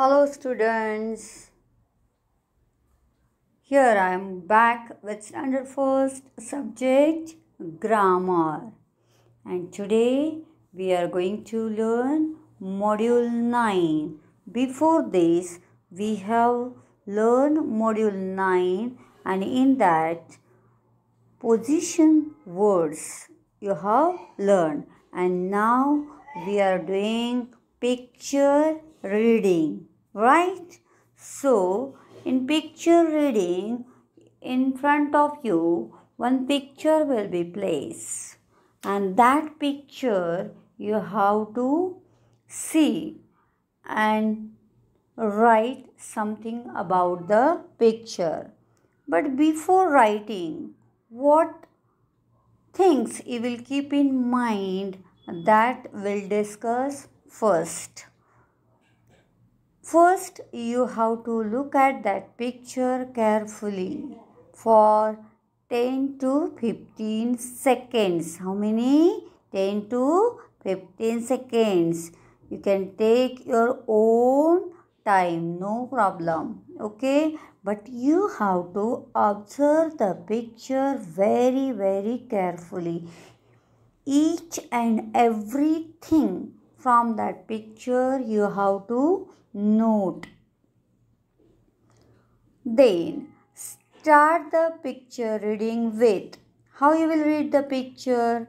Hello students. Here I am back with standard first subject grammar. And today we are going to learn module 9. Before this we have learned module 9 and in that position words you have learned and now we are doing picture reading right? So, in picture reading, in front of you, one picture will be placed and that picture you have to see and write something about the picture. But before writing, what things you will keep in mind that we'll discuss first. First, you have to look at that picture carefully for 10 to 15 seconds. How many? 10 to 15 seconds. You can take your own time, no problem. Okay, but you have to observe the picture very, very carefully. Each and everything from that picture you have to note. Then start the picture reading with how you will read the picture.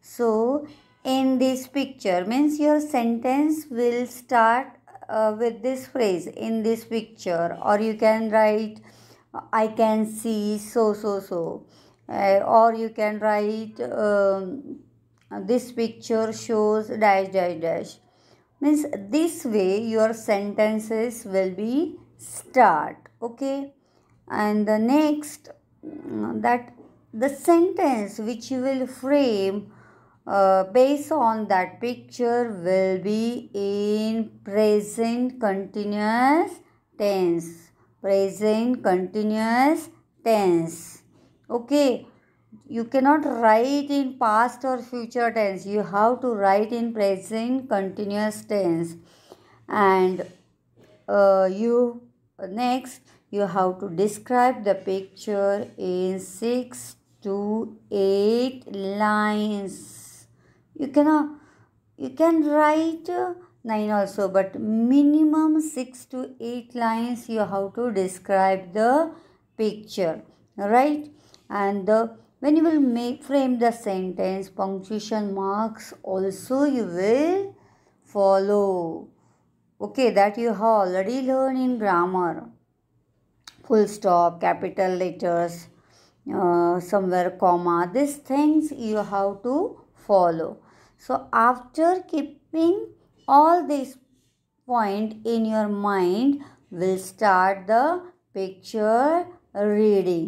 So in this picture means your sentence will start uh, with this phrase in this picture or you can write I can see so so so uh, or you can write um, this picture shows dash dash dash means this way your sentences will be start okay and the next mm, that the sentence which you will frame uh, based on that picture will be in present continuous tense present continuous tense okay you cannot write in past or future tense you have to write in present continuous tense and uh, you next you have to describe the picture in 6 to 8 lines you cannot you can write 9 also but minimum 6 to 8 lines you have to describe the picture right and the when you will make frame the sentence punctuation marks also you will follow okay that you have already learned in grammar full stop capital letters uh, somewhere comma these things you have to follow so after keeping all these point in your mind will start the picture reading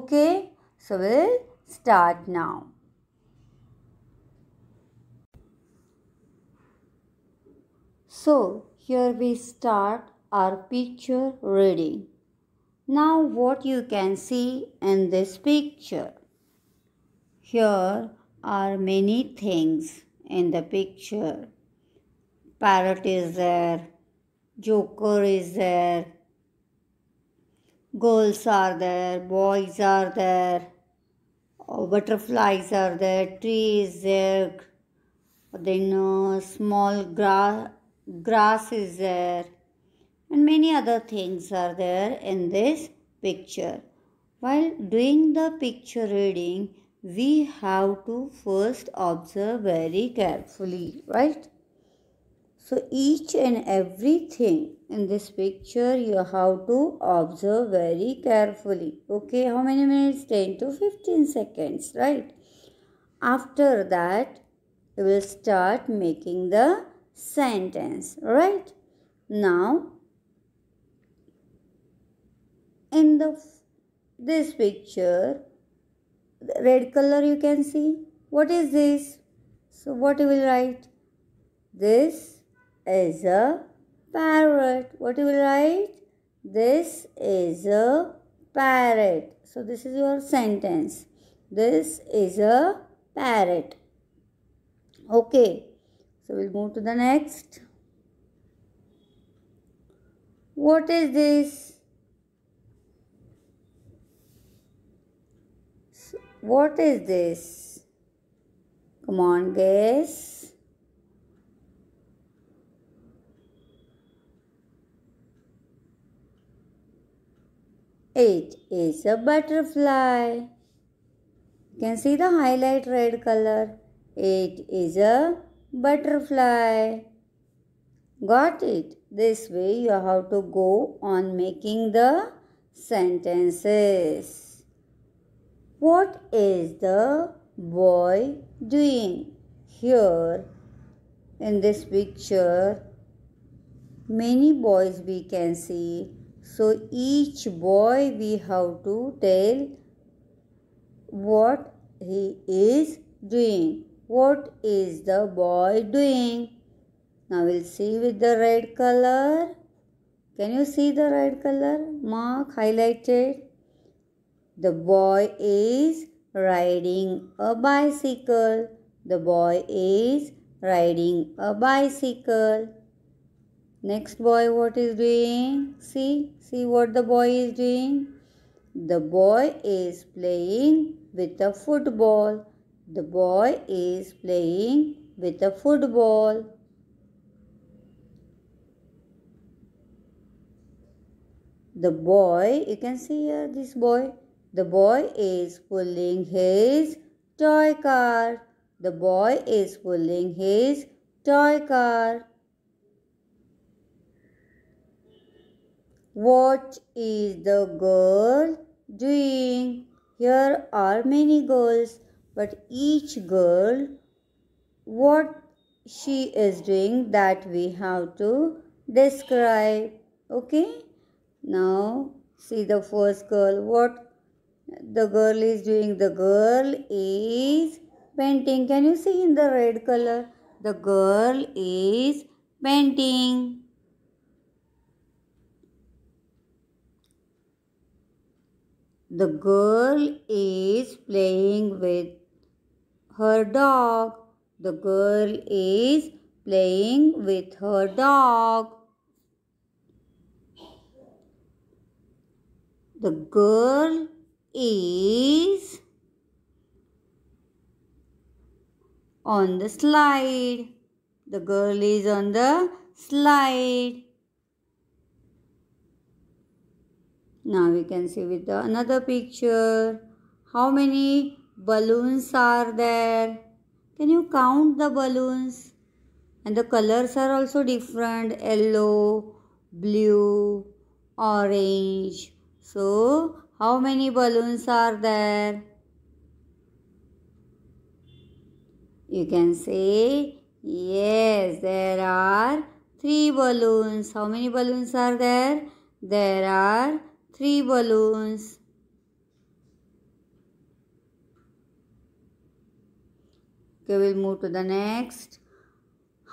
okay so we'll Start now. So here we start our picture reading. Now what you can see in this picture. Here are many things in the picture. Parrot is there, joker is there, girls are there, boys are there, Oh, butterflies are there trees there then uh, small grass grass is there and many other things are there in this picture while doing the picture reading we have to first observe very carefully right so each and everything in this picture you have to observe very carefully. Okay, how many minutes? 10 to 15 seconds, right? After that, you will start making the sentence, right? Now, in the this picture, red color you can see. What is this? So, what you will write? This is a parrot. What you will write? This is a parrot. So this is your sentence. This is a parrot. Okay. So we'll move to the next. What is this? What is this? Come on, guess. It is a butterfly. You can see the highlight red color. It is a butterfly. Got it? This way you have to go on making the sentences. What is the boy doing? Here in this picture, many boys we can see so each boy we have to tell what he is doing. What is the boy doing? Now we'll see with the red color. Can you see the red color mark highlighted? The boy is riding a bicycle. The boy is riding a bicycle. Next boy what is doing? See, see what the boy is doing? The boy is playing with a football. The boy is playing with a football. The boy, you can see here this boy. The boy is pulling his toy car. The boy is pulling his toy car. What is the girl doing? Here are many girls, but each girl, what she is doing that we have to describe. Okay? Now, see the first girl. What the girl is doing? The girl is painting. Can you see in the red color? The girl is painting. The girl is playing with her dog. The girl is playing with her dog. The girl is on the slide. The girl is on the slide. Now we can see with the another picture. How many balloons are there? Can you count the balloons? And the colors are also different. Yellow, blue, orange. So, how many balloons are there? You can say, yes, there are three balloons. How many balloons are there? There are three balloons okay we'll move to the next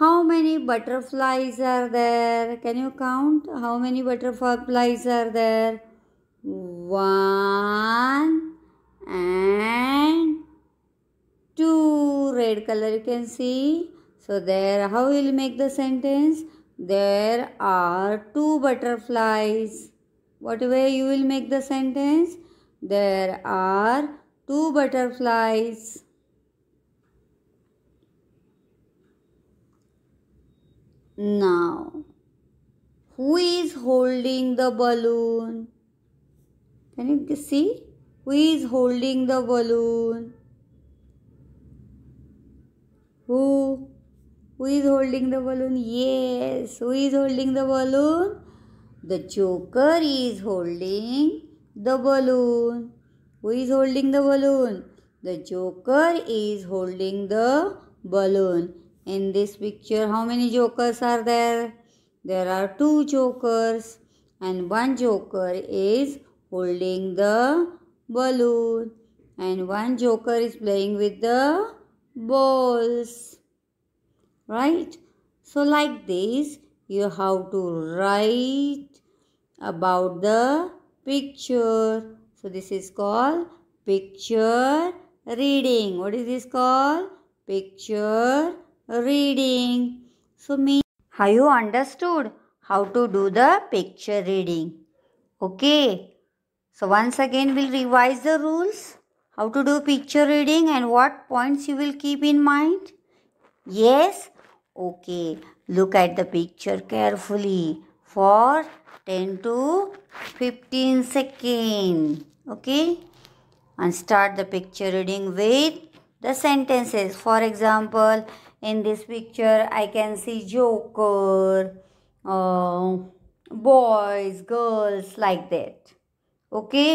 how many butterflies are there can you count how many butterflies are there one and two red color you can see so there how will make the sentence there are two butterflies what way you will make the sentence? There are two butterflies. Now, who is holding the balloon? Can you see? Who is holding the balloon? Who? Who is holding the balloon? Yes, who is holding the balloon? The joker is holding the balloon. Who is holding the balloon? The joker is holding the balloon. In this picture, how many jokers are there? There are two jokers and one joker is holding the balloon and one joker is playing with the balls. Right? So like this, you have to write about the picture. So this is called picture reading. What is this called? Picture reading. So me. have you understood how to do the picture reading? Okay. So once again we'll revise the rules. How to do picture reading and what points you will keep in mind? Yes? Okay. Look at the picture carefully for 10 to 15 second okay and start the picture reading with the sentences for example in this picture i can see joker uh, boys girls like that okay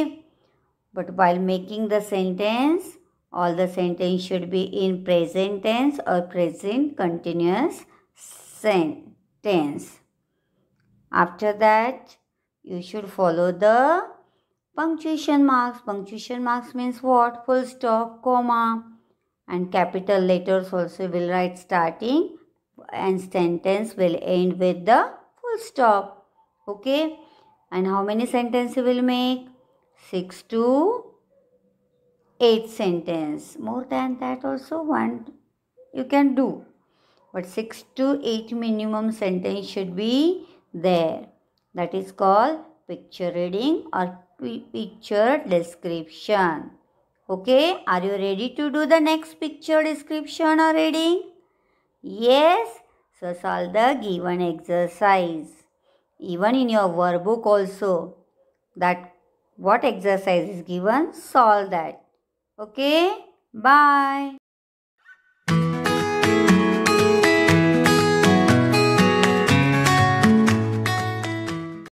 but while making the sentence all the sentence should be in present tense or present continuous sentence after that, you should follow the punctuation marks. Punctuation marks means what? Full stop, comma and capital letters also will write starting and sentence will end with the full stop. Okay. And how many sentences will make? 6 to 8 sentence. More than that also one you can do. But 6 to 8 minimum sentence should be there. That is called picture reading or picture description. Okay, are you ready to do the next picture description or reading? Yes, so solve the given exercise. Even in your workbook also, that what exercise is given, solve that. Okay, bye.